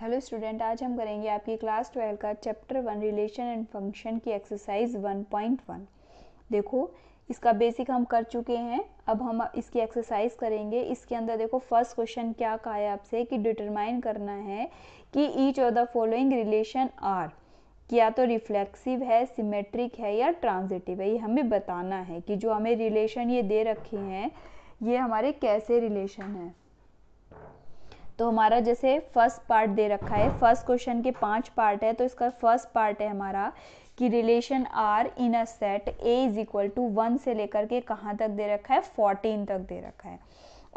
hello student आज हम करेंगे आपकी क्लास ट्वेल्व का chapter one relation and function की एक्सरसाइज वन पॉइंट वन देखो इसका बेसिक हम कर चुके हैं अब हम इसकी एक्सरसाइज करेंगे इसके अंदर देखो फर्स्ट क्वेश्चन क्या कहा है आपसे कि डिटरमाइन करना है कि each of the following relation R क्या तो रिफ्लेक्सिव है सिमेट्रिक है या ट्रांजिटिव है ये हमें बताना है कि जो हमें रिलेशन ये दे रखे हैं ये हमारे कैसे रिलेशन हैं तो हमारा जैसे फर्स्ट पार्ट दे रखा है फर्स्ट क्वेश्चन के पांच पार्ट है तो इसका फर्स्ट पार्ट है हमारा कि relation R in a set A is equal to one से लेकर के कहाँ तक दे रखा है फोर्टीन तक दे रखा है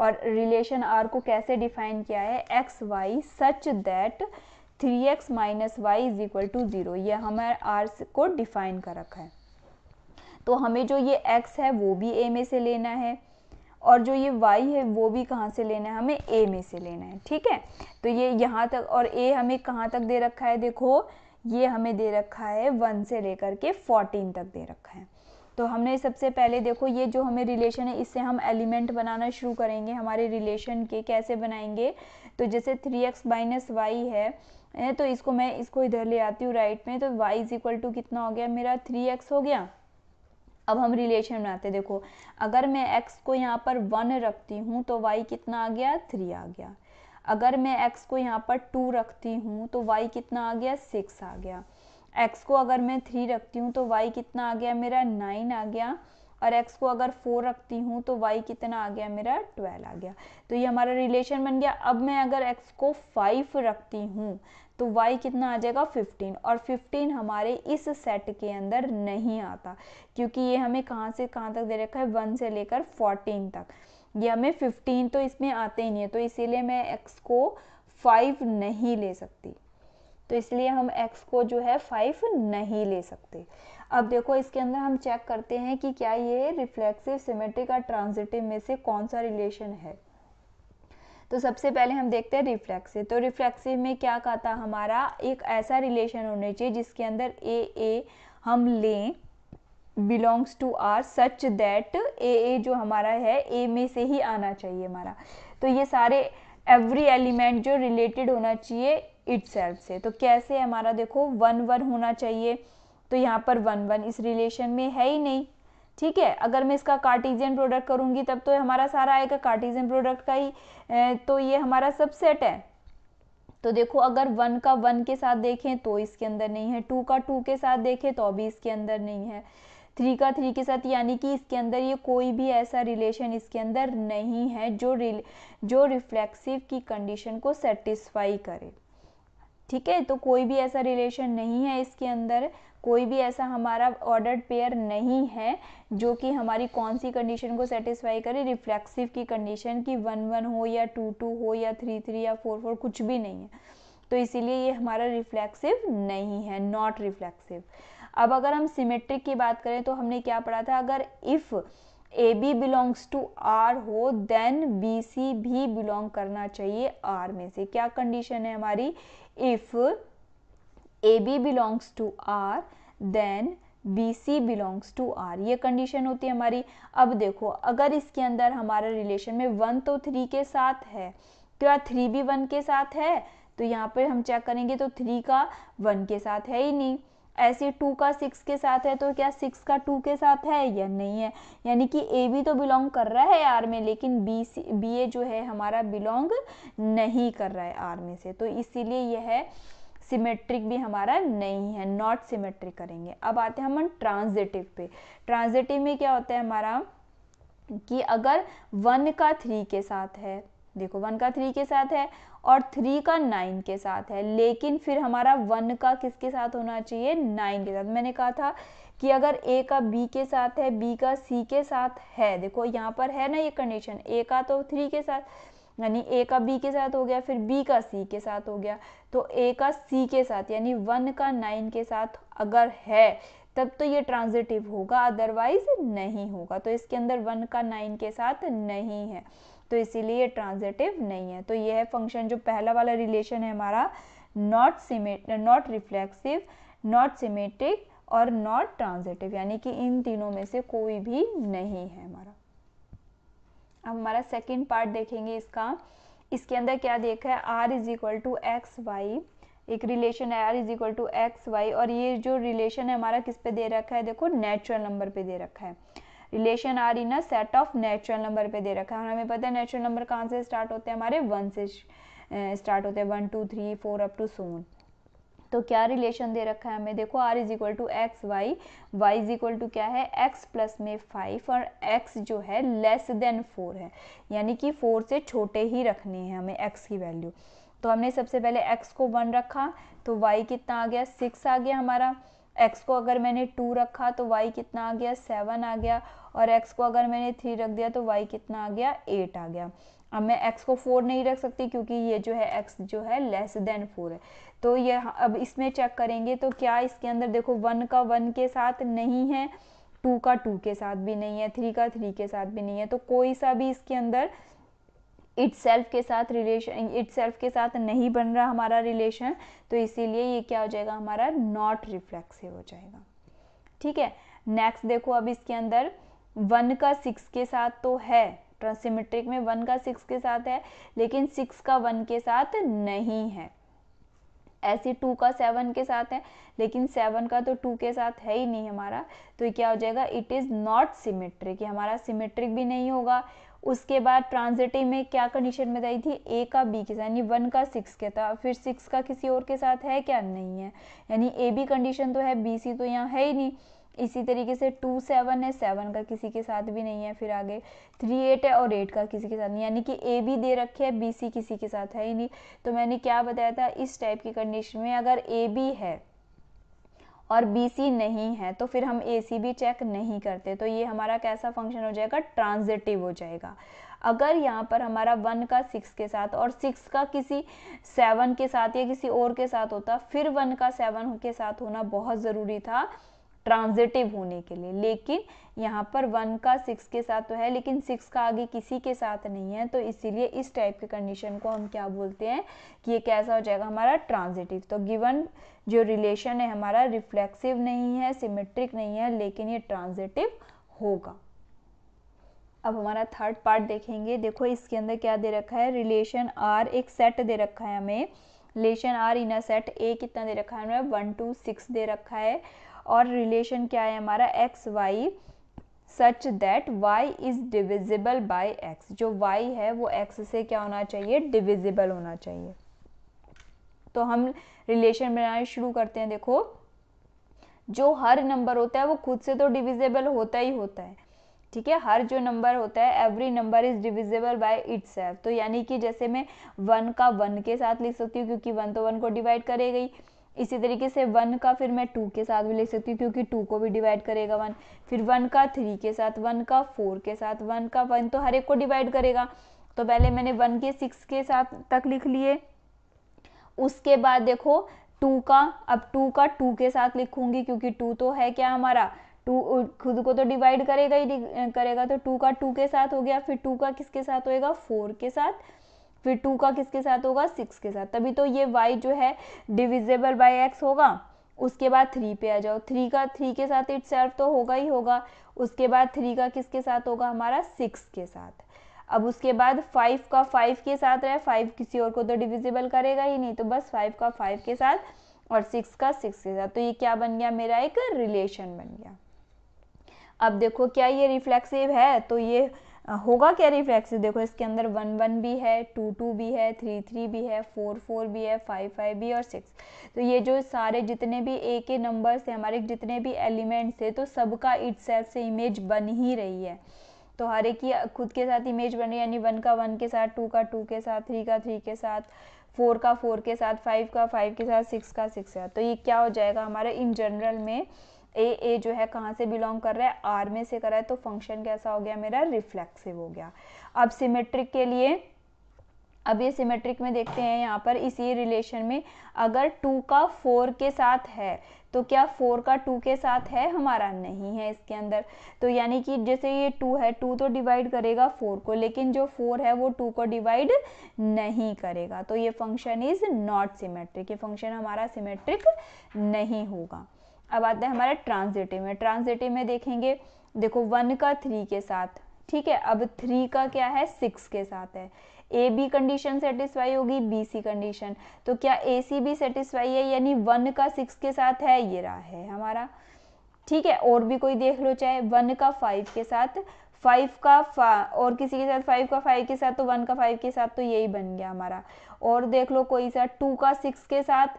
और रिलेशन आर को कैसे डिफाइन किया है x y such that three x minus y is equal to zero ये हमारे आर को डिफाइन कर रखा है तो हमें जो ये एक्स है वो भी ए में से लेना है और जो ये y है वो भी कहाँ से लेना है हमें a में से लेना है ठीक है तो ये यहाँ तक और a हमें कहाँ तक दे रखा है देखो ये हमें दे रखा है वन से लेकर के फोर्टीन तक दे रखा है तो हमने सबसे पहले देखो ये जो हमें रिलेशन है इससे हम एलिमेंट बनाना शुरू करेंगे हमारे रिलेशन के कैसे बनाएंगे तो जैसे थ्री एक्स माइनस वाई है तो इसको मैं इसको इधर ले आती हूँ राइट में तो y इज इक्वल टू कितना हो गया मेरा थ्री एक्स हो गया अब हम रिलेशन बनाते हैं देखो अगर मैं x को यहाँ पर वन रखती हूँ तो y कितना आ गया थ्री आ गया अगर मैं x को यहाँ पर टू रखती हूँ तो y कितना आ गया सिक्स आ गया x को अगर मैं थ्री रखती हूँ तो y कितना आ गया मेरा नाइन आ गया और x को अगर फोर रखती हूँ तो y कितना आ गया मेरा ट्वेल्व आ गया तो ये हमारा रिलेशन बन गया अब मैं अगर x को फाइव रखती हूँ तो y कितना आ जाएगा 15 और 15 हमारे इस सेट के अंदर नहीं आता क्योंकि ये हमें कहाँ से कहाँ तक दे रखा है वन से लेकर फोर्टीन तक ये हमें फिफ्टीन तो इसमें आते ही नहीं है तो इसीलिए मैं एक्स को फाइव नहीं ले सकती तो इसलिए हम x को जो है फाइव नहीं ले सकते अब देखो इसके अंदर हम चेक करते हैं कि क्या ये रिफ्लेक्सिव सिमेट्रिक और ट्रांजिटिव में से कौन सा रिलेशन है तो सबसे पहले हम देखते हैं रिफ्लेक्सिव तो रिफ्लेक्सिव में क्या कहता हमारा एक ऐसा रिलेशन होना चाहिए जिसके अंदर ए ए हम लें belongs to R such that a a जो हमारा है ए में से ही आना चाहिए हमारा तो ये सारे एवरी एलिमेंट जो रिलेटेड होना चाहिए इट से तो कैसे हमारा देखो वन वन होना चाहिए तो यहाँ पर वन वन इस रिलेशन में है ही नहीं ठीक है अगर मैं इसका कार्टिजियन प्रोडक्ट करूंगी तब तो हमारा सारा आएगा कार्टिजियन प्रोडक्ट का ही तो ये हमारा सबसेट है तो देखो अगर वन का वन के साथ देखें तो इसके अंदर नहीं है टू का टू के साथ देखें तो अभी इसके अंदर नहीं है थ्री का थ्री के साथ यानी कि इसके अंदर ये कोई भी ऐसा रिलेशन इसके अंदर नहीं है जो जो रिफ्लेक्सिव की कंडीशन को सेटिस्फाई करे ठीक है तो कोई भी ऐसा रिलेशन नहीं है इसके अंदर कोई भी ऐसा हमारा ऑर्डर्ड पेयर नहीं है जो कि हमारी कौन सी कंडीशन को सेटिस्फाई करे रिफ्लेक्सिव की कंडीशन की वन वन हो या टू टू हो या थ्री थ्री या फोर फोर कुछ भी नहीं है तो इसीलिए ये हमारा रिफ्लेक्सिव नहीं है नॉट रिफ्लेक्सिव अब अगर हम सिमेट्रिक की बात करें तो हमने क्या पढ़ा था अगर if a b belongs to R हो देन बी सी भी बिलोंग करना चाहिए आर में से क्या कंडीशन है हमारी if AB belongs to R then BC belongs to R ये कंडीशन होती है हमारी अब देखो अगर इसके अंदर हमारा रिलेशन में वन तो थ्री के साथ है क्या थ्री भी वन के साथ है तो यहाँ तो पर हम चेक करेंगे तो थ्री का वन के साथ है ही नहीं ऐसे टू का सिक्स के साथ है तो क्या सिक्स का टू के साथ है या नहीं है यानी कि ए बी तो बिलोंग कर रहा है आर में लेकिन बी सी बी ए जो है हमारा बिलोंग नहीं कर रहा है आर में से तो इसीलिए यह है सिमेट्रिक भी हमारा नहीं है नॉट सिमेट्रिक करेंगे अब आते हैं हम ट्रांजिटिव पे ट्रांजिटिव में क्या होता है हमारा कि अगर वन का थ्री के साथ है देखो वन का थ्री के साथ है और थ्री का नाइन के साथ है लेकिन फिर हमारा वन का किसके साथ होना चाहिए नाइन के साथ मैंने कहा था कि अगर ए का बी के साथ है बी का सी के साथ है देखो यहाँ पर है ना ये कंडीशन ए का तो थ्री के साथ यानी ए का बी के साथ हो गया फिर बी का सी के साथ हो गया तो ए का सी के साथ यानी वन का नाइन के साथ अगर है तब तो ये ट्रांजिटिव होगा अदरवाइज नहीं होगा तो इसके अंदर वन का नाइन के साथ नहीं है तो इसीलिए ट्रांजिटिव नहीं है तो ये है फंक्शन जो पहला वाला रिलेशन है हमारा नॉट सिमेट नॉट रिफ्लेक्सिव नॉट सिमेट्रिक और नॉट ट्रांजिटिव यानी कि इन तीनों में से कोई भी नहीं है हमारा अब हमारा सेकेंड पार्ट देखेंगे इसका इसके अंदर क्या देखा है R is equal to x y एक रिलेशन है R is equal to x y और ये जो रिलेशन है हमारा किस पे दे रखा है देखो नेचुरल नंबर पे दे रखा है relation R in a set of natural number पे दे रखा है और हमें पता है नेचुरल नंबर कहाँ से स्टार्ट होते हैं हमारे वन से स्टार्ट होते हैं one two three four up to सोन तो क्या रिलेशन दे रखा है हमें देखो R is equal to x y y is equal to क्या है एक्स प्लस में फाइव और एक्स जो है लेस देन फोर है यानी कि फोर से छोटे ही रखने हैं हमें एक्स की वैल्यू तो हमने सबसे पहले एक्स को वन रखा तो वाई कितना आ गया सिक्स आ गया हमारा एक्स को अगर मैंने टू रखा तो वाई कितना आ गया सेवन आ गया और एक्स को अगर मैंने थ्री रख दिया तो वाई कितना आ गया एट आ गया अब मैं x को फोर नहीं रख सकती क्योंकि ये जो है x जो है लेस देन फोर है तो ये अब इसमें चेक करेंगे तो क्या इसके अंदर देखो वन का वन के साथ नहीं है टू का टू के साथ भी नहीं है थ्री का थ्री के साथ भी नहीं है तो कोई सा भी इसके अंदर इट सेल्फ के साथ रिलेशन इट सेल्फ के साथ नहीं बन रहा हमारा रिलेशन तो इसीलिए ये क्या हो जाएगा हमारा नॉट रिफ्लेक्सिव हो जाएगा ठीक है नेक्स्ट देखो अब इसके अंदर वन का सिक्स के साथ तो है सिमेट्रिक में वन का सिक्स के साथ है लेकिन सिक्स का वन के साथ नहीं है ऐसे टू का सेवन के साथ है लेकिन सेवन का तो टू के साथ है ही नहीं हमारा तो क्या हो जाएगा इट इज़ नॉट सिमेट्रिक हमारा सिमेट्रिक भी नहीं होगा उसके बाद ट्रांजिटिव में क्या कंडीशन बताई थी ए का बी के साथ यानी वन का सिक्स के था फिर सिक्स का किसी और के साथ है क्या नहीं है यानी ए बी कंडीशन तो है बी सी तो यहाँ है ही नहीं इसी तरीके से टू सेवन है सेवन का किसी के साथ भी नहीं है फिर आगे थ्री एट है और एट का किसी के साथ नहीं यानी कि ए भी दे रखे है बी सी किसी के साथ है ही नहीं तो मैंने क्या बताया था इस टाइप की कंडीशन में अगर ए बी है और बी सी नहीं है तो फिर हम ए सी भी चेक नहीं करते तो ये हमारा कैसा फंक्शन हो जाएगा ट्रांजिटिव हो जाएगा अगर यहाँ पर हमारा वन का सिक्स के साथ और सिक्स का किसी सेवन के साथ या किसी और के साथ होता फिर वन का सेवन के साथ होना बहुत ज़रूरी था ट्रांजिटिव होने के लिए लेकिन यहाँ पर वन का सिक्स के साथ तो है लेकिन सिक्स का आगे किसी के साथ नहीं है तो इसीलिए इस टाइप के कंडीशन को हम क्या बोलते हैं कि ये कैसा हो जाएगा हमारा ट्रांजिटिव तो गिवन जो रिलेशन है हमारा रिफ्लेक्सिव नहीं है सिमेट्रिक नहीं है लेकिन ये ट्रांजिटिव होगा अब हमारा थर्ड पार्ट देखेंगे देखो इसके अंदर क्या दे रखा है रिलेशन आर एक सेट दे रखा है हमें relation R in a set A कितना दे रखा है हमें वन टू सिक्स दे रखा है और रिलेशन क्या है हमारा x y such that y is divisible by x जो वाई है वो एक्स से क्या होना चाहिए डिविजिबल होना चाहिए तो हम रिलेशन बनाना शुरू करते हैं देखो जो हर नंबर होता है वो खुद से तो डिविजिबल होता ही होता है ठीक है हर जो नंबर होता है every number is divisible by its तो यानी कि जैसे मैं वन का वन के साथ लिख सकती हूँ क्योंकि वन तो वन को डिवाइड करेगी इसी तरीके से वन का फिर मैं टू के साथ भी लिख सकती हूँ क्योंकि टू को भी डिवाइड करेगा वन फिर वन का थ्री के साथ वन का फोर के साथ वन का वन तो हर एक को डिवाइड करेगा तो पहले मैंने वन के सिक्स के साथ तक लिख लिए उसके बाद देखो टू का अब टू का टू के साथ लिखूंगी क्योंकि टू तो है क्या हमारा टू खुद को तो डिवाइड करेगा ही करेगा तो टू का टू के साथ हो गया फिर टू का किसके साथ होएगा फोर के साथ फिर टू का किसके साथ होगा सिक्स के साथ तभी तो ये वाई जो है डिविजेबल बाय एक्स होगा उसके बाद थ्री पे आ जाओ थ्री का थ्री के साथ इट तो होगा ही होगा उसके बाद थ्री का किसके साथ होगा हमारा सिक्स के साथ अब उसके बाद फाइव का फाइव के साथ रहे फाइव किसी और को तो डिविजिबल करेगा ही नहीं तो बस फाइव का फाइव के साथ और सिक्स का सिक्स के साथ तो ये क्या बन गया मेरा एक रिलेशन बन गया अब देखो क्या ये रिफ्लेक्सिव है तो ये होगा क्या रिफ्लेक्स देखो इसके अंदर वन वन भी है टू टू भी है थ्री थ्री भी है फोर फोर भी है फाइव फाइव भी और सिक्स तो ये जो सारे जितने भी ए के नंबर्स हैं हमारे जितने भी एलिमेंट्स है तो सबका इट से इमेज बन ही रही है तो हर एक की खुद के साथ इमेज बन रही है यानी वन का वन के साथ टू का टू के साथ थ्री का थ्री के साथ फोर का फोर के साथ फाइव का फाइव के साथ सिक्स का सिक्स है तो ये क्या हो जाएगा हमारे इन जनरल में ए ए जो है कहाँ से बिलोंग कर रहा है आर में से कर रहा है तो फंक्शन कैसा हो गया मेरा रिफ्लेक्सिव हो गया अब सिमेट्रिक के लिए अब ये सिमेट्रिक में देखते हैं यहाँ पर इसी रिलेशन में अगर टू का फोर के साथ है तो क्या फोर का टू के साथ है हमारा नहीं है इसके अंदर तो यानी कि जैसे ये टू है टू तो डिवाइड करेगा फोर को लेकिन जो फोर है वो टू को डिवाइड नहीं करेगा तो ये फंक्शन इज नॉट सिमेट्रिक ये फंक्शन हमारा सिमेट्रिक नहीं होगा अब आता है हमारा ट्रांजिटिव में ट्रांजिटिव में देखेंगे देखो वन का थ्री के साथ ठीक है अब थ्री का क्या है सिक्स के साथ है ए बी कंडीशन सेटिस्फाई होगी बी सी कंडीशन तो क्या ए सी भी सेटिस्फाई है यानी वन का सिक्स के साथ है ये रहा है हमारा ठीक है और भी कोई देख लो चाहे वन का फाइव के साथ फाइव का फा और किसी के साथ फाइव का फाइव के साथ तो वन का फाइव के साथ तो यही बन गया हमारा और देख लो कोई सा टू का सिक्स के साथ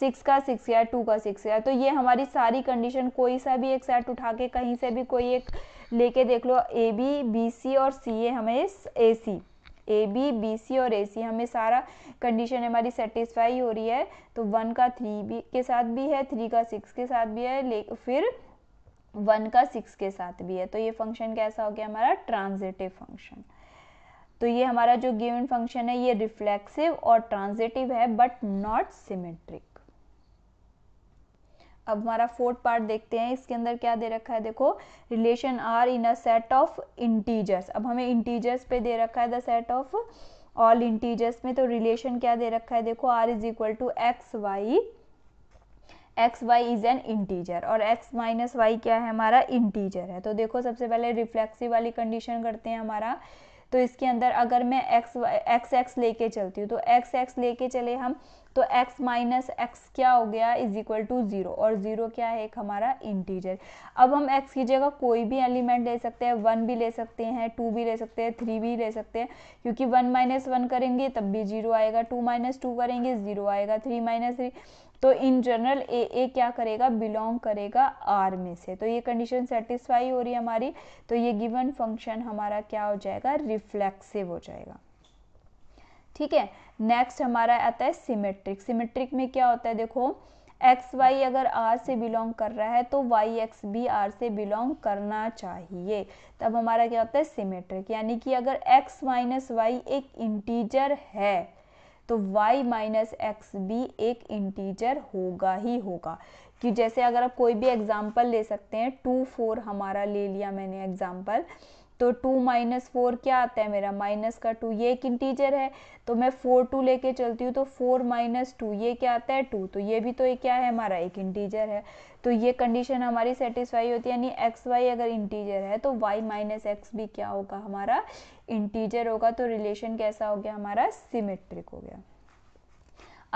सिक्स का सिक्स या टू का सिक्स या तो ये हमारी सारी कंडीशन कोई सा भी एक सेट उठा के कहीं से भी कोई एक लेके देख लो ए बी बी सी और सी ए हमें ए सी ए बी बी सी और ए सी हमें सारा कंडीशन हमारी सेटिस्फाई हो रही है तो वन का थ्री भी के साथ भी है थ्री का सिक्स के साथ भी है ले फिर वन का सिक्स के साथ भी है तो ये फंक्शन कैसा हो गया हमारा ट्रांजिटिव फंक्शन तो ये हमारा जो गिवन फंक्शन है ये रिफ्लेक्सिव और ट्रांजिटिव है बट नॉट सिमेट्रिक अब हमारा फोर्थ पार्ट देखते हैं इसके अंदर क्या दे रखा है देखो relation R in a set of integers अब हमें इंटीजर्स पे दे रखा है the set of all integers में तो रिलेशन क्या दे रखा है देखो R is equal to x y x y is an integer और एक्स माइनस वाई क्या है हमारा इंटीजर है तो देखो सबसे पहले रिफ्लेक्सिव वाली कंडीशन करते हैं हमारा तो इसके अंदर अगर मैं एक्स एक्स एक्स लेके चलती हूँ तो एक्स एक्स लेके चले हम तो x माइनस एक्स क्या हो गया इज इक्वल टू ज़ीरो और ज़ीरो क्या है एक हमारा इंटीजर अब हम x की जगह कोई भी एलिमेंट ले सकते हैं वन भी ले सकते हैं टू भी ले सकते हैं थ्री भी ले सकते हैं क्योंकि वन माइनस वन करेंगे तब भी जीरो आएगा टू माइनस टू करेंगे ज़ीरो आएगा थ्री माइनस थ्री तो इन जनरल ए ए क्या करेगा बिलोंग करेगा आर में से तो ये कंडीशन सेटिस्फाई हो रही है हमारी तो ये गिवन फंक्शन हमारा क्या हो जाएगा रिफ्लेक्सिव हो जाएगा ठीक है नेक्स्ट हमारा आता है सिमेट्रिक सिमेट्रिक में क्या होता है देखो एक्स वाई अगर आर से बिलोंग कर रहा है तो वाई एक्स भी आर से बिलोंग करना चाहिए तब हमारा क्या होता है सिमेट्रिक यानी कि अगर एक्स माइनस वाई एक इंटीजर है तो y माइनस एक्स भी एक इंटीजर होगा ही होगा कि जैसे अगर आप कोई भी एग्जाम्पल ले सकते हैं टू फोर हमारा ले लिया मैंने एग्जाम्पल तो टू माइनस फोर क्या आता है मेरा माइनस का टू ये एक इंटीजर है तो मैं फोर टू लेके चलती हूँ तो फोर माइनस टू ये क्या आता है टू तो ये भी तो ये क्या है हमारा एक इंटीजर है तो ये कंडीशन हमारी सेटिस्फाई होती है यानी एक्स वाई अगर इंटीजर है तो वाई माइनस एक्स भी क्या होगा हमारा इंटीजर होगा तो रिलेशन कैसा हो गया हमारा सिमेट्रिक हो गया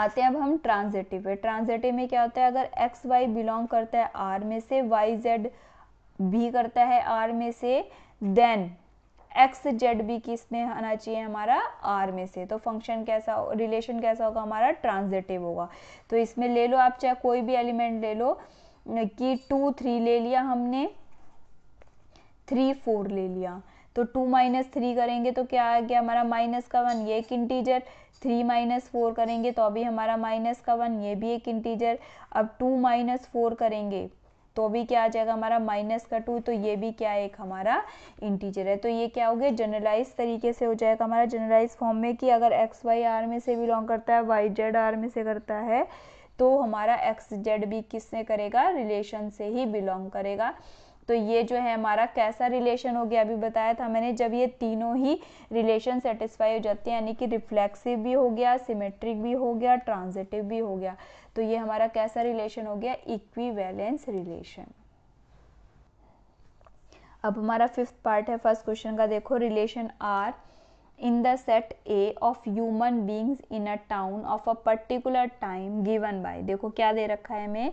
आते हैं अब हम ट्रांजेटिव है ट्रांजेटिव में क्या होता है अगर एक्स वाई बिलोंग करता है आर में से वाई जेड भी करता है आर में से देन एक्स जेड भी किस में आना चाहिए हमारा आर में से तो फंक्शन कैसा रिलेशन कैसा होगा हमारा ट्रांजेटिव होगा तो इसमें ले लो आप चाहे कोई भी एलिमेंट ले लो कि टू थ्री ले लिया हमने थ्री फोर ले लिया तो टू माइनस थ्री करेंगे तो क्या आ गया हमारा माइनस का वन ये एक इंटीजर थ्री माइनस फोर करेंगे तो अभी हमारा माइनस का वन ये भी एक इंटीजर अब टू माइनस फोर करेंगे तो भी क्या आ जाएगा हमारा माइनस का टू तो ये भी क्या एक हमारा इंटीजर है तो ये क्या हो गया जनरलाइज तरीके से हो जाएगा हमारा जनरलाइज फॉर्म में कि अगर एक्स वाई आर में से बिलोंग करता है वाई जेड आर में से करता है तो हमारा एक्स जेड भी किससे करेगा रिलेशन से ही बिलोंग करेगा तो ये जो है हमारा कैसा रिलेशन हो गया अभी बताया था मैंने जब ये तीनों ही रिलेशन सेटिस्फाई हो जाते हैं यानी कि रिफ्लेक्सिव भी हो गया सिमेट्रिक भी हो गया ट्रांजिटिव भी हो गया तो ये हमारा कैसा रिलेशन हो गया इक्वीवेलेंस रिलेशन अब हमारा फिफ्थ पार्ट है फर्स्ट क्वेश्चन का देखो relation R in the set A of human beings in a town of a particular time given by देखो क्या दे रखा है हमें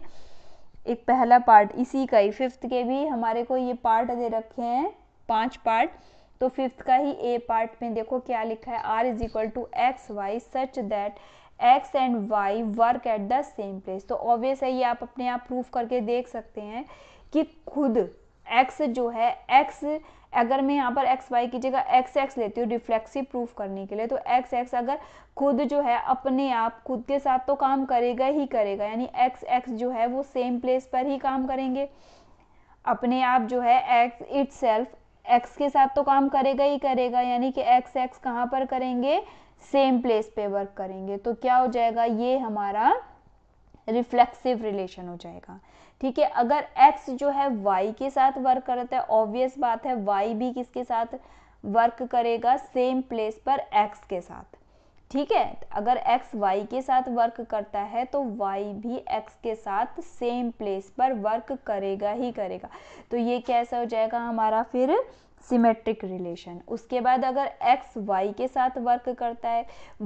एक पहला पार्ट इसी का ही फिफ्थ के भी हमारे को ये पार्ट दे रखे हैं पांच पार्ट तो फिफ्थ का ही ए पार्ट में देखो क्या लिखा है R is equal to x y such that x and y work at the same place तो ऑब्वियस है ये आप अपने आप प्रूफ करके देख सकते हैं कि खुद एक्स जो है एक्स अगर मैं यहाँ पर एक्स वाई की जगह एक्स एक्स लेती हूँ रिफ्लेक्सिव प्रूफ करने के लिए तो एक्स एक्स अगर खुद जो है अपने आप खुद के साथ तो काम करेगा ही करेगा यानी एक्स एक्स जो है वो सेम प्लेस पर ही काम करेंगे अपने आप जो है एक्स इट सेल्फ एक्स के साथ तो काम करेगा ही करेगा यानी कि एक्स एक्स कहाँ पर करेंगे सेम प्लेस पे वर्क करेंगे तो क्या हो जाएगा ये हमारा रिफ्लेक्सिव रिलेशन हो जाएगा ठीक है अगर x जो है y के साथ वर्क करता है ऑब्वियस बात है y भी किसके साथ वर्क करेगा सेम प्लेस पर x के साथ ठीक है अगर x y के साथ वर्क करता है तो y भी x के साथ सेम प्लेस पर वर्क करेगा ही करेगा तो ये कैसा हो जाएगा हमारा फिर सिमेट्रिक रिलेशन उसके बाद अगर x y के साथ वर्क करता है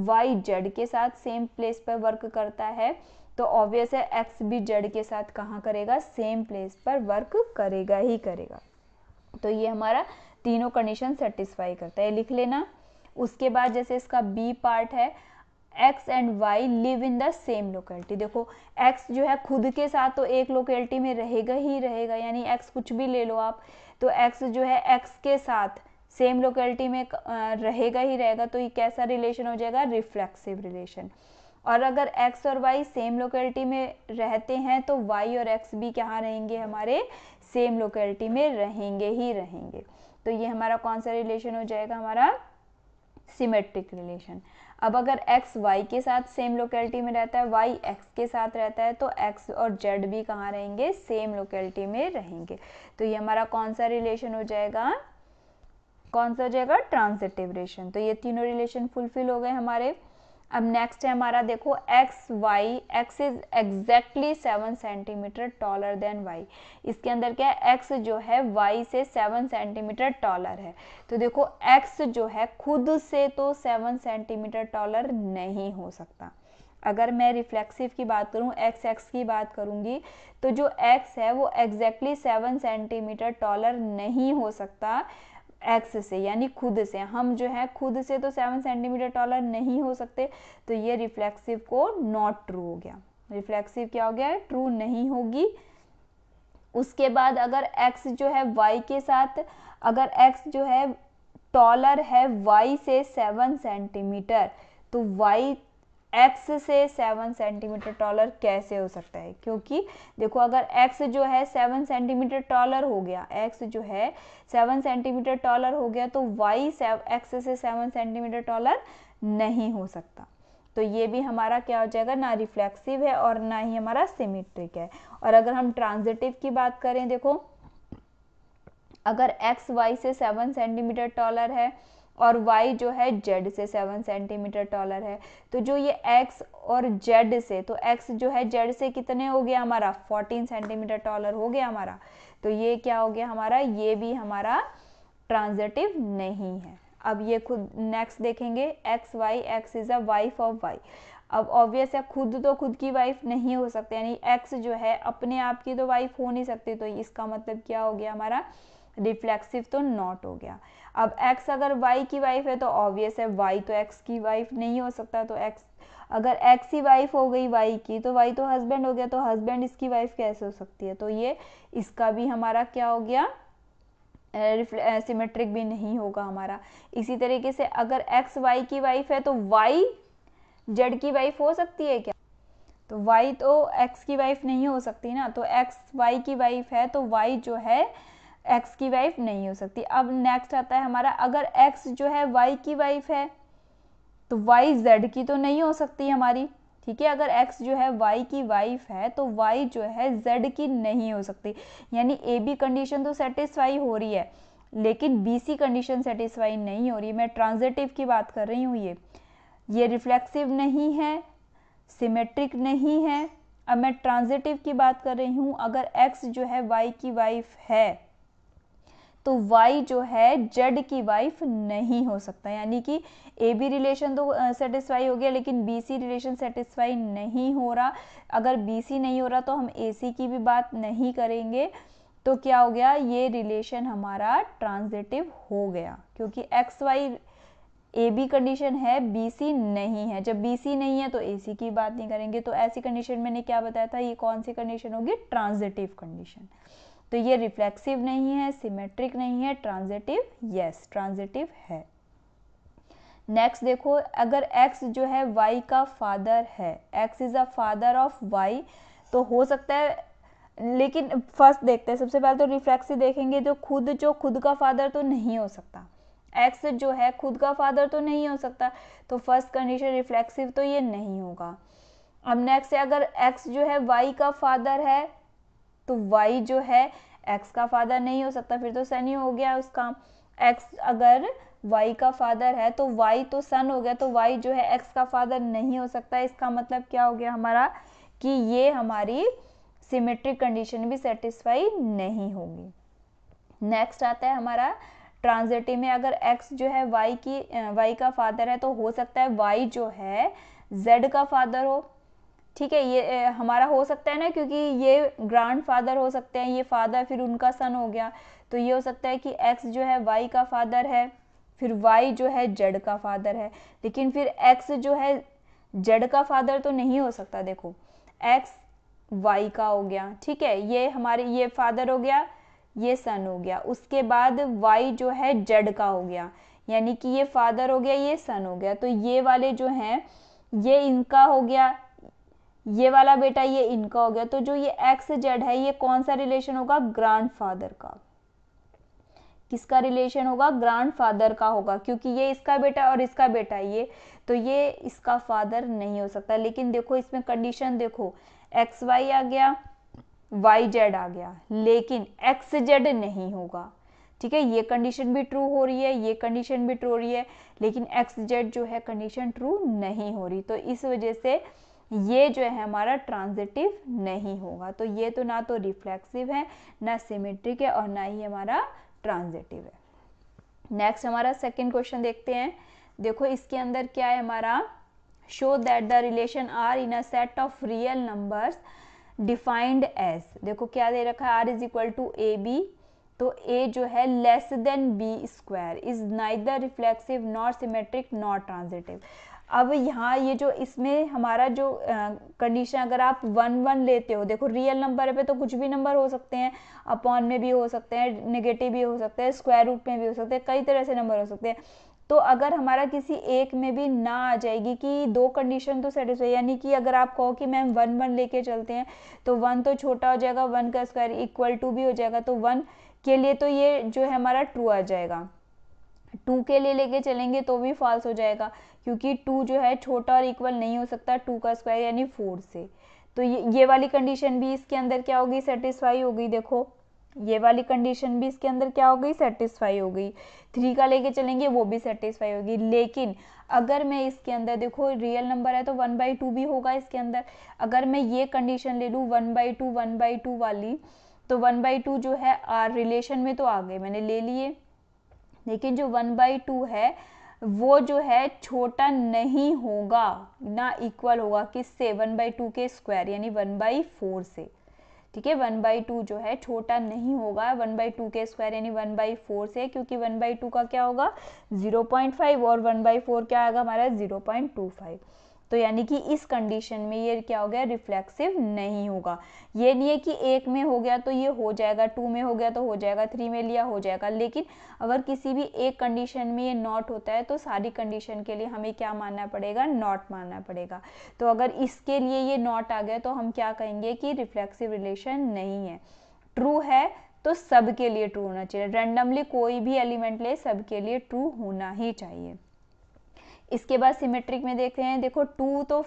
y z के साथ सेम प्लेस पर वर्क करता है तो ऑब्वियस है एक्स भी जेड के साथ कहाँ करेगा सेम प्लेस पर वर्क करेगा ही करेगा तो ये हमारा तीनों कंडीशन सेटिस्फाई करता है लिख लेना उसके बाद जैसे इसका बी पार्ट है x and y live in the same locality देखो एक्स जो है खुद के साथ तो एक लोकेलिटी में रहेगा ही रहेगा यानी एक्स कुछ भी ले लो आप तो एक्स जो है एक्स के साथ सेम लोकेलिटी में रहेगा ही रहेगा तो ये कैसा रिलेशन हो जाएगा रिफ्लेक्सिव रिलेशन और अगर x और y सेम लोकेलिटी में रहते हैं तो y और x भी क्या रहेंगे हमारे सेम लोकेलिटी में रहेंगे ही रहेंगे तो ये हमारा कौन सा रिलेशन हो जाएगा हमारा सिमेट्रिक रिलेशन अब अगर x y के साथ सेम लोकेलिटी में रहता है y x के साथ रहता है तो x और z भी कहाँ रहेंगे सेम लोकेलिटी में रहेंगे तो ये हमारा कौन सा रिलेशन हो जाएगा कौन सा हो जाएगा ट्रांसिटिव रिलेशन तो ये तीनों रिलेशन फुलफिल हो गए हमारे अब नेक्स्ट है हमारा देखो x y x is exactly seven centimetre taller than y इसके अंदर क्या है एक्स जो है वाई से सेवन सेंटीमीटर टॉलर है तो देखो एक्स जो है खुद से तो सेवन सेंटीमीटर टॉलर नहीं हो सकता अगर मैं रिफ्लेक्सिव की बात करूं एक्स एक्स की बात करूंगी तो जो एक्स है वो एग्जैक्टली सेवन सेंटीमीटर टॉलर नहीं हो सकता एक्स से यानी खुद से हम जो है खुद से तो सेवन सेंटीमीटर टॉलर नहीं हो सकते तो ये रिफ्लेक्सिव को नॉट ट्रू हो गया रिफ्लेक्सिव क्या हो गया ट्रू नहीं होगी उसके बाद अगर एक्स जो है वाई के साथ अगर एक्स जो है टॉलर है वाई से सेवन सेंटीमीटर तो वाई एक्स से सेवन सेंटीमीटर टॉलर कैसे हो सकता है क्योंकि देखो अगर एक्स जो है सेवन सेंटीमीटर टॉलर हो गया एक्स जो है सेवन सेंटीमीटर टॉलर हो गया तो वाई एक्स से सेवन सेंटीमीटर टॉलर नहीं हो सकता तो ये भी हमारा क्या हो जाएगा ना रिफ्लेक्सिव है और ना ही हमारा सिमेट्रिक है और अगर हम ट्रांजिटिव की बात करें देखो अगर एक्स वाई से सेवन सेंटीमीटर टॉलर है और वाई जो है जेड से सेवन सेंटीमीटर टॉलर है तो जो ये एक्स और जेड से तो एक्स जो है जेड से कितने हो गया हमारा फोर्टीन सेंटीमीटर टॉलर हो गया हमारा तो ये क्या हो गया हमारा ये भी हमारा ट्रांजेटिव नहीं है अब ये खुद नेक्स्ट देखेंगे x y x is a wife of y अब ऑब्वियस है खुद तो खुद की वाइफ नहीं हो सकते यानी एक्स जो है अपने आप की तो वाइफ हो नहीं सकती तो इसका मतलब क्या हो गया हमारा रिफ्लेक्सिव तो नॉट हो गया अब एक्स अगर वाई की वाइफ है तो ऑब्वियस है वाई तो एक्स की वाइफ नहीं हो सकता तो एक्स अगर एक्स ही वाइफ हो गई वाई की तो वाई तो हस्बैंड हो गया तो हस्बैंड इसकी वाइफ कैसे हो सकती है तो ये इसका भी हमारा क्या हो गया सिमेट्रिक भी नहीं होगा हमारा इसी तरीके से अगर एक्स वाई की वाइफ है तो वाई जेड की वाइफ हो सकती है क्या तो वाई तो एक्स की वाइफ नहीं हो सकती ना तो एक्स वाई की वाइफ है तो वाई जो है एक्स की वाइफ नहीं हो सकती अब नेक्स्ट आता है हमारा अगर एक्स जो है वाई की वाइफ है तो वाई जेड की तो नहीं हो सकती हमारी ठीक है अगर एक्स जो है वाई की वाइफ है तो वाई जो है जेड की नहीं हो सकती यानी ए बी कंडीशन तो सेटिस्फाई हो रही है लेकिन बी सी कंडीशन सेटिस्फाई नहीं हो रही मैं ट्रांजिटिव की बात कर रही हूँ ये ये रिफ्लेक्सिव नहीं है सिमेट्रिक नहीं है अब मैं ट्रांजिटिव की बात कर रही हूँ अगर एक्स जो है वाई की वाइफ है तो वाई जो है जेड की वाइफ नहीं हो सकता यानी कि ए बी रिलेशन तो सेटिस्फाई uh, हो गया लेकिन बी सी रिलेशन सेटिस्फाई नहीं हो रहा अगर बी सी नहीं हो रहा तो हम ए सी की भी बात नहीं करेंगे तो क्या हो गया ये रिलेशन हमारा ट्रांजिटिव हो गया क्योंकि x y a b condition है बी सी नहीं है जब बी सी नहीं है तो ए सी की बात नहीं करेंगे तो ऐसी कंडीशन मैंने क्या बताया था ये कौन सी कंडीशन होगी ट्रांजिटिव कंडीशन तो ये रिफ्लेक्सिव नहीं है सिमेट्रिक नहीं है ट्रांजिटिव यस ट्रांजिटिव है नेक्स्ट देखो अगर एक्स जो है वाई का फादर है x is a father of y तो हो सकता है लेकिन फर्स्ट देखते हैं सबसे पहले तो रिफ्लेक्सिव देखेंगे जो तो खुद जो खुद का फादर तो नहीं हो सकता एक्स जो है खुद का फादर तो नहीं हो सकता तो फर्स्ट कंडीशन रिफ्लेक्सिव तो ये नहीं होगा अब नेक्स्ट है अगर एक्स जो है वाई का फादर है तो वाई जो है एक्स का फादर नहीं हो सकता फिर तो सन ही हो गया उसका एक्स अगर वाई का फादर है तो वाई तो सन हो गया तो वाई जो है एक्स का फादर नहीं हो सकता इसका मतलब क्या हो गया हमारा कि ये हमारी सिमेट्रिक कंडीशन भी सेटिस्फाई नहीं होगी नेक्स्ट आता है हमारा ट्रांजिटिव में अगर एक्स जो है वाई की वाई का फादर है तो हो सकता है वाई जो है जेड का फादर हो ठीक है ये हमारा हो सकता है ना क्योंकि ये ग्रांड फादर हो सकते हैं ये फादर फिर उनका सन हो गया तो ये हो सकता है कि एक्स जो है वाई का फादर है फिर वाई जो है जेड का फादर है लेकिन फिर एक्स जो है जेड का फादर तो नहीं हो सकता देखो एक्स वाई का हो गया ठीक है ये हमारे ये फादर हो गया ये सन हो गया उसके बाद वाई जो है जेड का हो गया यानी कि ये फादर हो गया ये सन हो गया तो ये वाले जो हैं ये इनका हो गया ये वाला बेटा ये इनका हो गया तो जो ये एक्स जेड है ये कौन सा रिलेशन होगा ग्रैंडफादर का किसका रिलेशन होगा ग्रैंडफादर का होगा क्योंकि ये इसका बेटा और इसका बेटा ये तो ये इसका फादर नहीं हो सकता लेकिन देखो इसमें कंडीशन देखो एक्स वाई आ गया वाई जेड आ गया लेकिन एक्स जेड नहीं होगा ठीक है ये कंडीशन भी ट्रू हो रही है ये कंडीशन भी ट्रू हो रही है लेकिन एक्स जेड जो है कंडीशन ट्रू नहीं हो रही तो इस वजह से ये जो है हमारा ट्रांजिटिव नहीं होगा तो ये तो ना तो रिफ्लेक्सिव है ना सिमेट्रिक है और ना ही हमारा ट्रांजिटिव है नेक्स्ट हमारा सेकेंड क्वेश्चन देखते हैं देखो इसके अंदर क्या है हमारा show that the relation R in a set of real numbers defined as देखो क्या दे रखा है R is equal to a b तो ए जो है less than b square is neither reflexive not symmetric not transitive अब यहाँ ये जो इसमें हमारा जो कंडीशन अगर आप वन वन लेते हो देखो रियल नंबर पे तो कुछ भी नंबर हो सकते हैं अपॉन में भी हो सकते हैं नेगेटिव भी हो सकते हैं स्क्वायर रूट में भी हो सकते हैं कई तरह से नंबर हो सकते हैं तो अगर हमारा किसी एक में भी ना आ जाएगी कि दो कंडीशन तो सेटिस्फाई यानी कि अगर आप कहो कि मैम वन वन लेके चलते हैं तो वन तो छोटा हो जाएगा वन का स्क्वायर इक्वल टू भी हो जाएगा तो वन के लिए तो ये जो है हमारा ट्रू आ जाएगा टू के लिए लेके चलेंगे तो भी फॉल्स हो जाएगा क्योंकि टू जो है छोटा और इक्वल नहीं हो सकता टू का स्क्वायर यानी फोर से तो ये ये वाली कंडीशन भी इसके अंदर क्या होगी सेटिस्फाई हो गई देखो ये वाली कंडीशन भी इसके अंदर क्या हो गई सेटिस्फाई हो गई थ्री का लेके चलेंगे वो भी सेटिस्फाई होगी लेकिन अगर मैं इसके अंदर देखो रियल नंबर है तो वन बाई टू भी होगा इसके अंदर अगर मैं ये कंडीशन ले लूँ one by two one by two वाली तो वन बाई टू जो है आर रिलेशन में तो आ गए मैंने ले लिए लेकिन जो वन बाई टू है वो जो है छोटा नहीं होगा ना इक्वल होगा किससे वन बाई टू के स्क्वायर यानी वन बाई फोर से ठीक है वन बाई टू जो है छोटा नहीं होगा वन बाई टू के स्क्वायर यानी वन बाई फोर से क्योंकि वन बाई टू का क्या होगा जीरो पॉइंट फाइव और वन बाई फोर क्या आएगा हमारा जीरो पॉइंट टू फाइव तो यानी कि इस कंडीशन में ये क्या हो गया रिफ्लेक्सिव नहीं होगा ये नहीं है कि एक में हो गया तो ये हो जाएगा टू में हो गया तो हो जाएगा थ्री में लिया हो जाएगा लेकिन अगर किसी भी एक कंडीशन में ये नॉट होता है तो सारी कंडीशन के लिए हमें क्या मानना पड़ेगा नॉट मानना पड़ेगा तो अगर इसके लिए ये नॉट आ गया तो हम क्या कहेंगे कि रिफ्लेक्सिव रिलेशन नहीं है ट्रू है तो सबके लिए ट्रू होना चाहिए रैंडमली कोई भी एलिमेंट ले सबके लिए ट्रू होना ही चाहिए इसके बाद सिमेट्रिक में देखते हैं देखो टू तो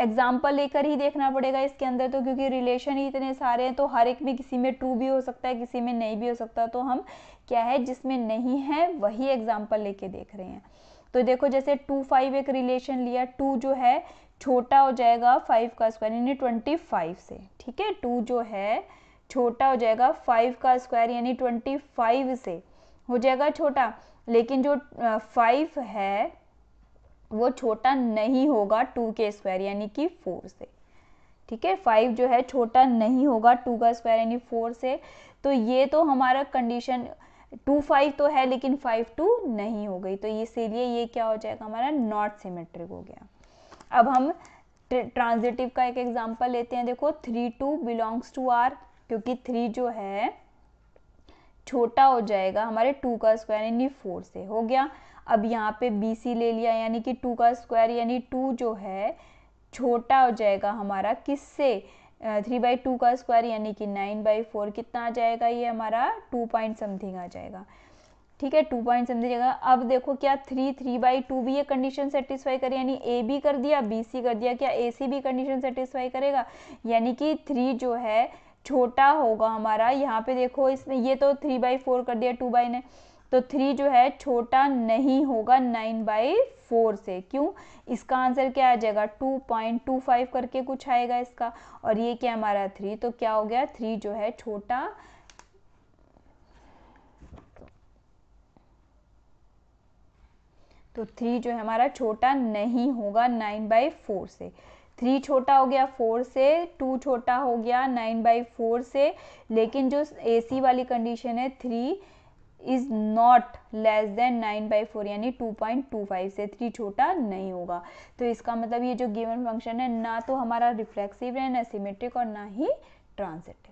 एग्जाम्पल लेकर ही देखना पड़ेगा इसके अंदर तो क्योंकि रिलेशन ही इतने सारे हैं तो हर एक में किसी में टू भी हो सकता है किसी में नहीं भी हो सकता तो हम क्या है जिसमें नहीं है वही एग्जाम्पल लेके देख रहे हैं तो देखो जैसे टू फाइव एक रिलेशन लिया टू जो है छोटा हो जाएगा फाइव का स्क्वायर यानी ट्वेंटी फाइव से ठीक है टू जो है छोटा हो जाएगा फाइव का स्क्वायर यानी ट्वेंटी फाइव से हो जाएगा छोटा लेकिन जो फाइव है वो छोटा नहीं होगा टू के स्क्वायर यानी कि फोर से ठीक है फाइव जो है छोटा नहीं होगा टू का स्क्वायर यानी फोर से तो ये तो हमारा कंडीशन टू फाइव तो है लेकिन फाइव टू नहीं हो गई तो इसीलिए ये क्या हो जाएगा हमारा नॉट सिमेट्रिक हो गया अब हम ट्रांजिटिव का एक एग्जाम्पल लेते हैं देखो three two belongs to R क्योंकि थ्री जो है छोटा हो जाएगा हमारे टू का स्क्वायर यानी फोर से हो गया अब यहाँ पे BC ले लिया यानी कि टू का स्क्वायर यानी टू जो है छोटा हो जाएगा हमारा किससे थ्री बाई टू का स्क्वायर यानी कि नाइन बाई फोर कितना आ जाएगा ये हमारा टू पॉइंट समथिंग आ जाएगा ठीक है टू पॉइंट समथिंग आएगा अब देखो क्या थ्री थ्री बाई टू भी ये कंडीशन सेटिस्फाई करे यानी ए भी कर दिया बी सी कर दिया क्या ए सी भी कंडीशन सेटिस्फाई करेगा यानी कि थ्री जो है छोटा होगा हमारा यहाँ पे देखो इसमें ये तो थ्री बाई फोर कर दिया टू बाई नाइन तो थ्री जो है छोटा नहीं होगा नाइन बाई फोर से क्यों इसका आंसर क्या आ जाएगा टू पॉइंट टू फाइव करके कुछ आएगा इसका और ये क्या हमारा थ्री तो क्या हो गया थ्री जो है छोटा तो थ्री जो है हमारा छोटा नहीं होगा नाइन बाई फोर से थ्री छोटा हो गया फोर से टू छोटा हो गया नाइन बाई फोर से लेकिन जो एसी वाली कंडीशन है three is not less than nine by four यानी टू पॉइंट टू फाइव से थ्री छोटा नहीं होगा तो इसका मतलब ये जो गिवन फंक्शन है ना तो हमारा रिफ्लेक्सिव है ना सिमेट्रिक और ना ही ट्रांसिट